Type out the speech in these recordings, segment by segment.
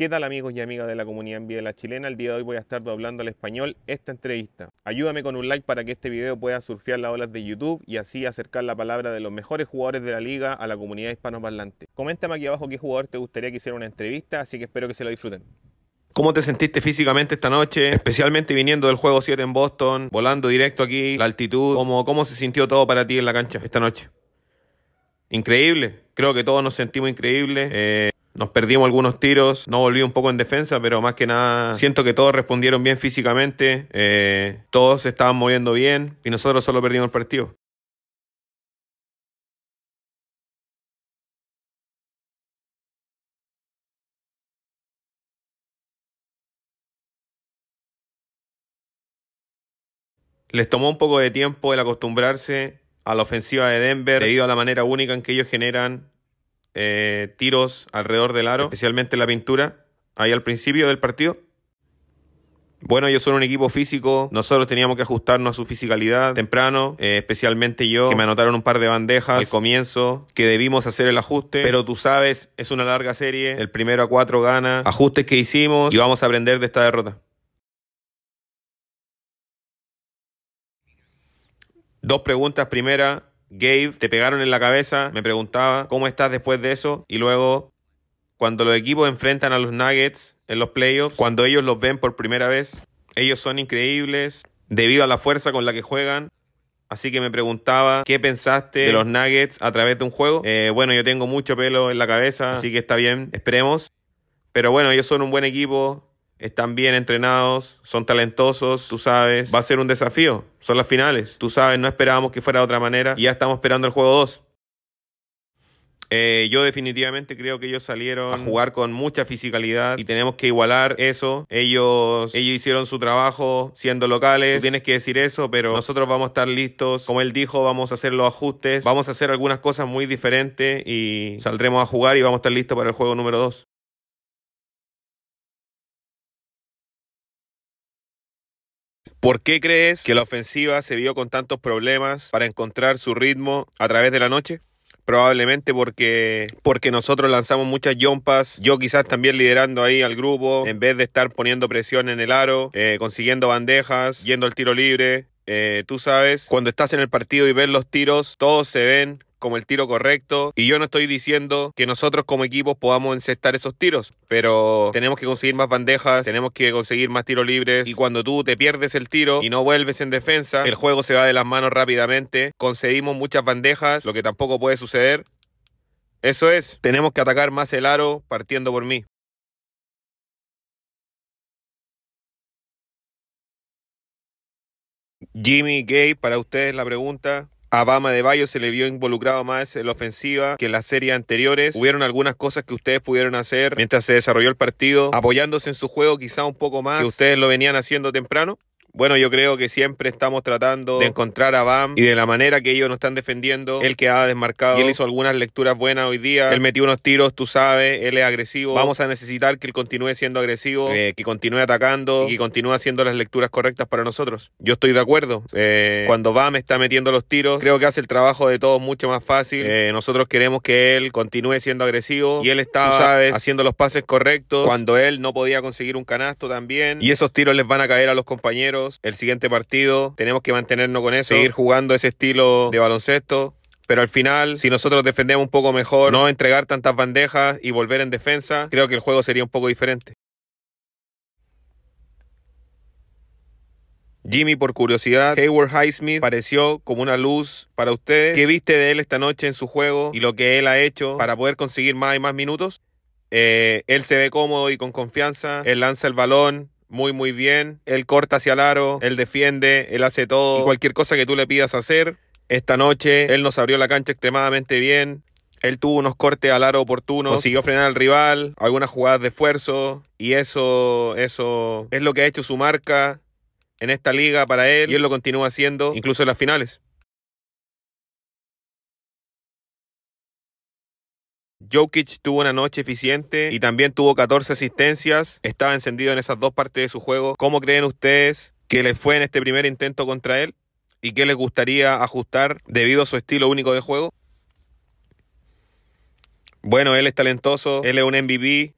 ¿Qué tal amigos y amigas de la comunidad en la chilena? El día de hoy voy a estar doblando al español esta entrevista. Ayúdame con un like para que este video pueda surfear las olas de YouTube y así acercar la palabra de los mejores jugadores de la liga a la comunidad hispanoparlante. Coméntame aquí abajo qué jugador te gustaría que hiciera una entrevista, así que espero que se lo disfruten. ¿Cómo te sentiste físicamente esta noche? Especialmente viniendo del juego 7 en Boston, volando directo aquí, la altitud. ¿Cómo, cómo se sintió todo para ti en la cancha esta noche? Increíble. Creo que todos nos sentimos increíbles. Eh, nos perdimos algunos tiros, no volví un poco en defensa, pero más que nada siento que todos respondieron bien físicamente, eh, todos estaban moviendo bien y nosotros solo perdimos el partido. Les tomó un poco de tiempo el acostumbrarse a la ofensiva de Denver debido a la manera única en que ellos generan eh, tiros alrededor del aro, especialmente la pintura, ahí al principio del partido. Bueno, ellos son un equipo físico, nosotros teníamos que ajustarnos a su fisicalidad temprano, eh, especialmente yo, que me anotaron un par de bandejas al comienzo, que debimos hacer el ajuste, pero tú sabes, es una larga serie, el primero a cuatro gana, ajustes que hicimos y vamos a aprender de esta derrota. Dos preguntas, primera, Gabe, te pegaron en la cabeza, me preguntaba cómo estás después de eso. Y luego, cuando los equipos enfrentan a los Nuggets en los playoffs, cuando ellos los ven por primera vez, ellos son increíbles debido a la fuerza con la que juegan. Así que me preguntaba qué pensaste de los Nuggets a través de un juego. Eh, bueno, yo tengo mucho pelo en la cabeza, así que está bien, esperemos. Pero bueno, ellos son un buen equipo, están bien entrenados, son talentosos, tú sabes, va a ser un desafío, son las finales, tú sabes, no esperábamos que fuera de otra manera, y ya estamos esperando el juego 2. Eh, yo definitivamente creo que ellos salieron a jugar con mucha fisicalidad y tenemos que igualar eso. Ellos, ellos hicieron su trabajo siendo locales, tienes que decir eso, pero nosotros vamos a estar listos. Como él dijo, vamos a hacer los ajustes, vamos a hacer algunas cosas muy diferentes y saldremos a jugar y vamos a estar listos para el juego número 2. ¿Por qué crees que la ofensiva se vio con tantos problemas para encontrar su ritmo a través de la noche? probablemente porque, porque nosotros lanzamos muchas jumpas, yo quizás también liderando ahí al grupo, en vez de estar poniendo presión en el aro, eh, consiguiendo bandejas, yendo al tiro libre. Eh, tú sabes, cuando estás en el partido y ves los tiros, todos se ven como el tiro correcto. Y yo no estoy diciendo que nosotros como equipos podamos encestar esos tiros, pero tenemos que conseguir más bandejas, tenemos que conseguir más tiros libres. Y cuando tú te pierdes el tiro y no vuelves en defensa, el juego se va de las manos rápidamente. Concedimos muchas bandejas, lo que tampoco puede suceder. Eso es, tenemos que atacar más el aro partiendo por mí. Jimmy Gay, para ustedes la pregunta, a Bama de Bayo se le vio involucrado más en la ofensiva que en las series anteriores. Hubieron algunas cosas que ustedes pudieron hacer mientras se desarrolló el partido, apoyándose en su juego quizá un poco más que ustedes lo venían haciendo temprano. Bueno, yo creo que siempre estamos tratando de encontrar a Bam y de la manera que ellos nos están defendiendo, él que ha desmarcado, y él hizo algunas lecturas buenas hoy día, él metió unos tiros, tú sabes, él es agresivo, vamos a necesitar que él continúe siendo agresivo, eh, que continúe atacando y que continúe haciendo las lecturas correctas para nosotros. Yo estoy de acuerdo, eh, cuando Bam está metiendo los tiros, creo que hace el trabajo de todos mucho más fácil, eh, nosotros queremos que él continúe siendo agresivo y él está sabes, haciendo los pases correctos cuando él no podía conseguir un canasto también y esos tiros les van a caer a los compañeros el siguiente partido tenemos que mantenernos con eso, seguir jugando ese estilo de baloncesto, pero al final, si nosotros defendemos un poco mejor, no entregar tantas bandejas y volver en defensa, creo que el juego sería un poco diferente. Jimmy, por curiosidad, Hayward Highsmith pareció como una luz para ustedes. ¿Qué viste de él esta noche en su juego y lo que él ha hecho para poder conseguir más y más minutos? Eh, él se ve cómodo y con confianza, él lanza el balón, muy muy bien. Él corta hacia el aro, él defiende, él hace todo. Y cualquier cosa que tú le pidas hacer. Esta noche él nos abrió la cancha extremadamente bien. Él tuvo unos cortes al aro oportunos, consiguió frenar al rival, algunas jugadas de esfuerzo y eso, eso es lo que ha hecho su marca en esta liga para él y él lo continúa haciendo incluso en las finales. Jokic tuvo una noche eficiente y también tuvo 14 asistencias. Estaba encendido en esas dos partes de su juego. ¿Cómo creen ustedes que le fue en este primer intento contra él? ¿Y qué les gustaría ajustar debido a su estilo único de juego? Bueno, él es talentoso, él es un MVP,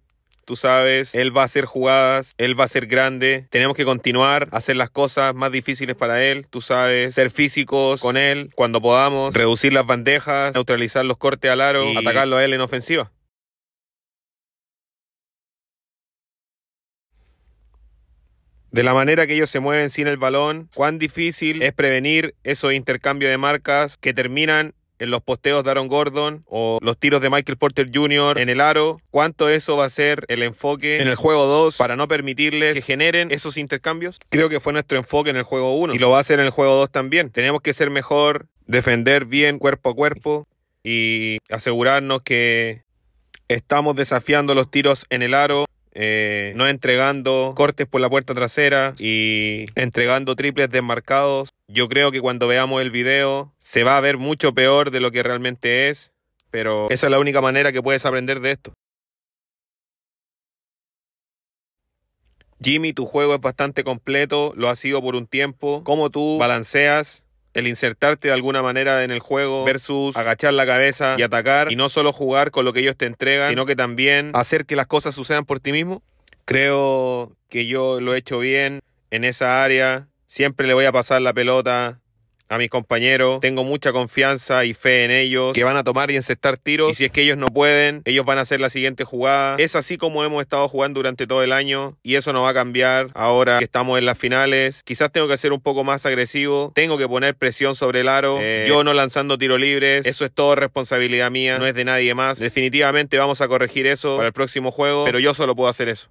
tú sabes, él va a hacer jugadas, él va a ser grande, tenemos que continuar, hacer las cosas más difíciles para él, tú sabes, ser físicos con él cuando podamos, reducir las bandejas, neutralizar los cortes al aro, atacarlo a él en ofensiva. de la manera que ellos se mueven sin el balón, cuán difícil es prevenir esos intercambios de marcas que terminan en los posteos de Aaron Gordon o los tiros de Michael Porter Jr. en el aro, cuánto eso va a ser el enfoque en el juego 2 para no permitirles que generen esos intercambios. Creo que fue nuestro enfoque en el juego 1 y lo va a hacer en el juego 2 también. Tenemos que ser mejor, defender bien cuerpo a cuerpo y asegurarnos que estamos desafiando los tiros en el aro eh, no entregando cortes por la puerta trasera y entregando triples desmarcados. Yo creo que cuando veamos el video se va a ver mucho peor de lo que realmente es, pero esa es la única manera que puedes aprender de esto. Jimmy, tu juego es bastante completo, lo ha sido por un tiempo. ¿Cómo tú balanceas el insertarte de alguna manera en el juego versus agachar la cabeza y atacar y no solo jugar con lo que ellos te entregan, sino que también hacer que las cosas sucedan por ti mismo. Creo que yo lo he hecho bien en esa área. Siempre le voy a pasar la pelota a mis compañeros. Tengo mucha confianza y fe en ellos, que van a tomar y encestar tiros. Y si es que ellos no pueden, ellos van a hacer la siguiente jugada. Es así como hemos estado jugando durante todo el año y eso no va a cambiar ahora que estamos en las finales. Quizás tengo que ser un poco más agresivo, tengo que poner presión sobre el aro, eh. yo no lanzando tiros libres, eso es todo responsabilidad mía, no es de nadie más. Definitivamente vamos a corregir eso para el próximo juego, pero yo solo puedo hacer eso.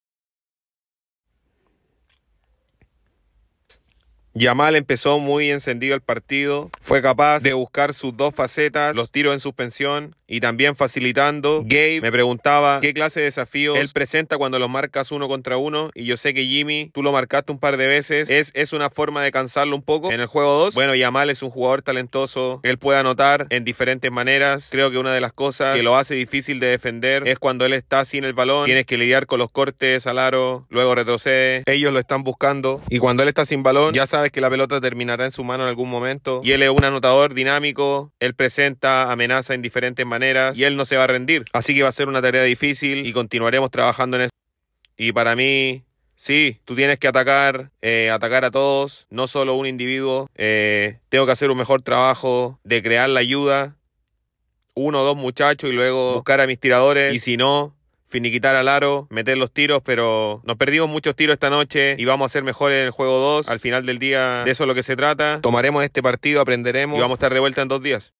Yamal empezó muy encendido el partido, fue capaz de buscar sus dos facetas, los tiros en suspensión y también facilitando. Gabe me preguntaba qué clase de desafío él presenta cuando los marcas uno contra uno y yo sé que Jimmy, tú lo marcaste un par de veces, es, es una forma de cansarlo un poco en el juego 2. Bueno, Yamal es un jugador talentoso, él puede anotar en diferentes maneras, creo que una de las cosas que lo hace difícil de defender es cuando él está sin el balón, tienes que lidiar con los cortes al aro, luego retrocede, ellos lo están buscando y cuando él está sin balón ya sabes que la pelota terminará en su mano en algún momento. Y él es un anotador dinámico, él presenta, amenaza en diferentes maneras y él no se va a rendir. Así que va a ser una tarea difícil y continuaremos trabajando en eso. Y para mí, Sí, tú tienes que atacar, eh, atacar a todos, no solo un individuo. Eh, tengo que hacer un mejor trabajo de crear la ayuda. Uno o dos muchachos y luego buscar a mis tiradores. Y si no, finiquitar al aro, meter los tiros, pero nos perdimos muchos tiros esta noche y vamos a ser mejores en el juego 2. Al final del día, de eso es lo que se trata. Tomaremos este partido, aprenderemos y vamos a estar de vuelta en dos días.